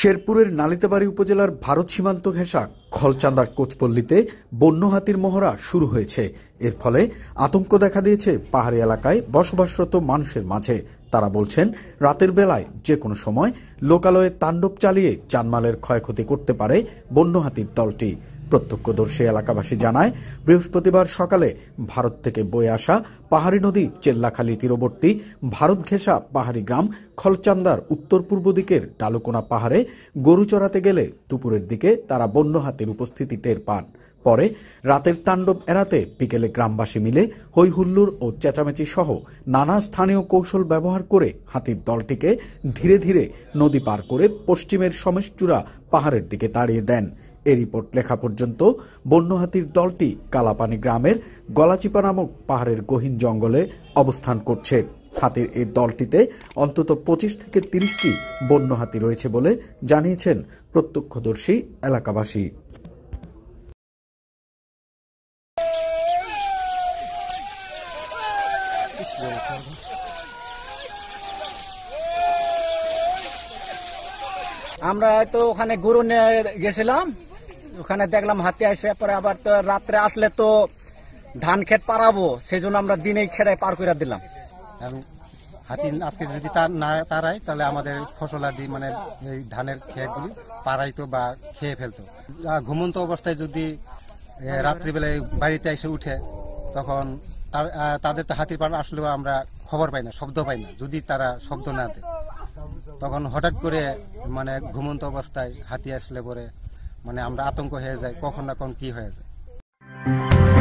শেরপুরের নালিতাবাড়ি উপজেলার ভারত সীমান্ত ঘেঁষা খলচান্দার কোচপল্লিতে বন্য হাতির মহড়া শুরু হয়েছে এর ফলে আতঙ্ক দেখা দিয়েছে পাহাড়ি এলাকায় বসবাসরত মানুষের মাঝে তারা বলছেন রাতের বেলায় যে কোনো সময় লোকালয়ে তাণ্ডব চালিয়ে চানমালের ক্ষয়ক্ষতি করতে পারে বন্য হাতির দলটি প্রত্যক্ষদর্শী এলাকাবাসী জানায় বৃহস্পতিবার সকালে ভারত থেকে বয়ে আসা পাহাড়ি নদী চেল্লাখালি তীরবর্তী ভারত ঘেঁষা পাহাড়ি গ্রাম খলচান্দার উত্তর পূর্ব দিকের ডালুকোনা পাহাড়ে গরু চড়াতে গেলে দুপুরের দিকে তারা বন্য হাতির উপস্থিতি টের পান পরে রাতের তাণ্ডব এড়াতে বিকেলে গ্রামবাসী মিলে হৈহুল্লুর ও চেঁচামেচি সহ নানা স্থানীয় কৌশল ব্যবহার করে হাতির দলটিকে ধীরে ধীরে নদী পার করে পশ্চিমের সমেশচূড়া পাহাড়ের দিকে তাড়িয়ে দেন এ রিপোর্ট লেখা পর্যন্ত বন্য হাতির দলটি কালাপানি গ্রামের গলাচিপা নামক পাহাড়ের গহীন জঙ্গলে অবস্থান করছে হাতির এই দলটিতে অন্তত পঁচিশ থেকে তিরিশটি বন্য হাতি রয়েছে বলে জানিয়েছেন প্রত্যক্ষদর্শী এলাকাবাসী Hiçbir yok abi. আমরা তো ওখানে গরু নিয়ে গেছিলাম ওখানে দেখলাম হাতি আসে পরে আবার তো রাত্রে আসলে তো ধান খেত পারাবো সেই জন্য আমরা দিনে খেড়ে পার করে দিলাম হাতি আজকে যদি তার না তারাই তাহলে আমাদের ফসলাদি মানে এই ধানের খেতগুলি পারাইতো বা খেয়ে ফেলতো ঘুমন্ত অবস্থায় যদি রাত্রিবেলায় বাড়িতে এসে উঠে তখন তাদের তো হাতির পাল আসলেও আমরা খবর পাই না শব্দ পাই না যদি তারা শব্দ না দেয় তখন হঠাৎ করে মানে ঘুমন্ত অবস্থায় হাতি আসলে পরে মানে আমরা আতঙ্ক হয়ে যায় কখন না কখন কি হয়ে যায়